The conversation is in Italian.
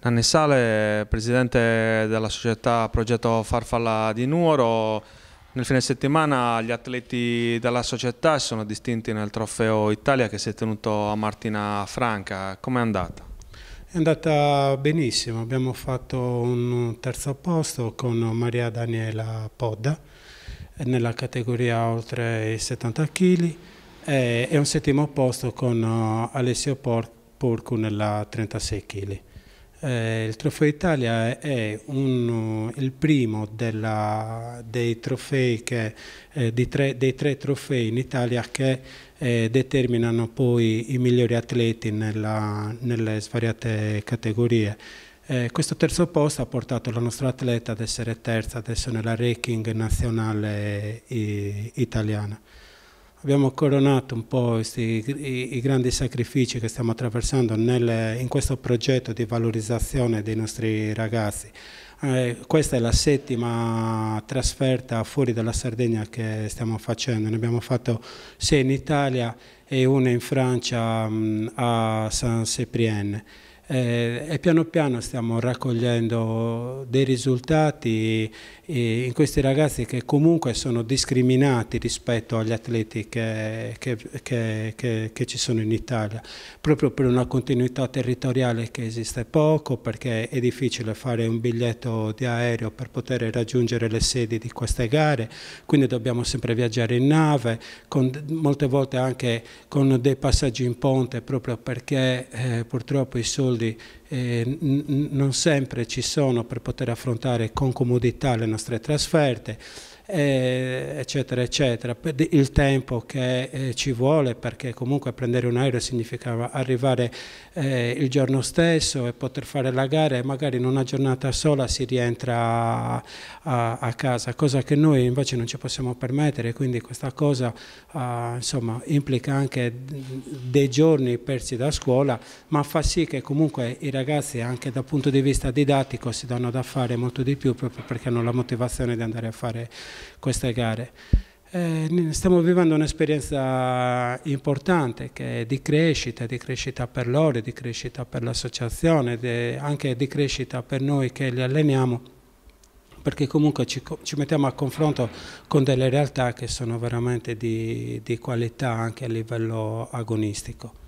Nanni Sale, presidente della società Progetto Farfalla di Nuoro. Nel fine settimana gli atleti della società si sono distinti nel trofeo Italia che si è tenuto a Martina Franca. Com'è andata? È andata benissimo, abbiamo fatto un terzo posto con Maria Daniela Podda eh, nella categoria oltre i 70 kg eh, e un settimo posto con eh, Alessio Porcu nella 36 kg. Eh, il Trofeo Italia è un, eh, il primo della, dei, che, eh, dei, tre, dei, tre, trofei in Italia che eh, determinano poi i migliori atleti nella, nelle svariate categorie. Eh, questo terzo posto ha portato la nostra atleta ad essere terza adesso nella ranking nazionale eh, italiana. Abbiamo coronato un po' questi, i, i, grandi sacrifici che stiamo attraversando nel, in questo progetto di valorizzazione dei nostri ragazzi. Eh, questa è la settima trasferta fuori dalla Sardegna che stiamo facendo, ne abbiamo fatto sei in Italia e una in Francia mh, mm, a Saint-Séprienne. Eh, e piano piano stiamo raccogliendo dei risultati in questi ragazzi che comunque sono discriminati rispetto agli atleti che, che, che, che, ci sono in Italia, proprio per una continuità territoriale che esiste poco, perché è difficile fare un biglietto di aereo per poter raggiungere le sedi di queste gare, quindi dobbiamo sempre viaggiare in nave, con, molte volte anche con dei passaggi in ponte, proprio perché eh, purtroppo i soldi soldi eh, non sempre ci sono per poter affrontare con comodità le nostre trasferte eh, eccetera, eccetera. Il tempo che eh, ci vuole, perché comunque prendere un aereo significava arrivare eh, il giorno stesso e poter fare la gara e magari in una giornata sola si rientra a, casa, cosa che noi invece non ci possiamo permettere, quindi questa cosa ah, insomma, implica anche dei giorni persi da scuola, ma fa sì che comunque i ragazzi anche dal punto di vista didattico si danno da fare molto di più proprio perché hanno la motivazione di andare a fare queste gare. Eh, stiamo vivendo un'esperienza importante che è di crescita, di crescita per loro, di crescita per l'associazione, anche di crescita per noi che li alleniamo, perché comunque ci, ci, mettiamo a confronto con delle realtà che sono veramente di, di qualità anche a livello agonistico.